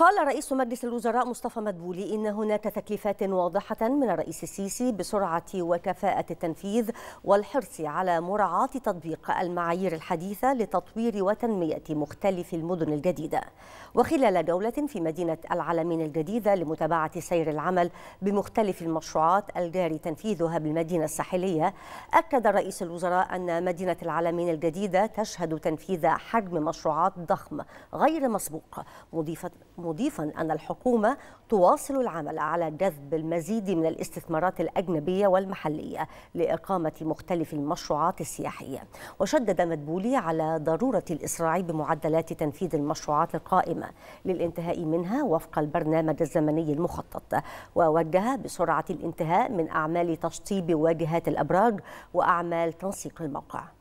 قال رئيس مجلس الوزراء مصطفى مدبولي إن هناك تكليفات واضحة من الرئيس السيسي بسرعة وكفاءة التنفيذ والحرص على مراعاة تطبيق المعايير الحديثة لتطوير وتنمية مختلف المدن الجديدة وخلال جولة في مدينة العالمين الجديدة لمتابعة سير العمل بمختلف المشروعات الجاري تنفيذها بالمدينة الساحلية أكد رئيس الوزراء أن مدينة العالمين الجديدة تشهد تنفيذ حجم مشروعات ضخم غير مسبوق مضيفة مضيفا أن الحكومة تواصل العمل على جذب المزيد من الاستثمارات الأجنبية والمحلية لإقامة مختلف المشروعات السياحية وشدد مدبولي على ضرورة الإسراع بمعدلات تنفيذ المشروعات القائمة للانتهاء منها وفق البرنامج الزمني المخطط ووجه بسرعة الانتهاء من أعمال تشطيب واجهات الأبراج وأعمال تنسيق الموقع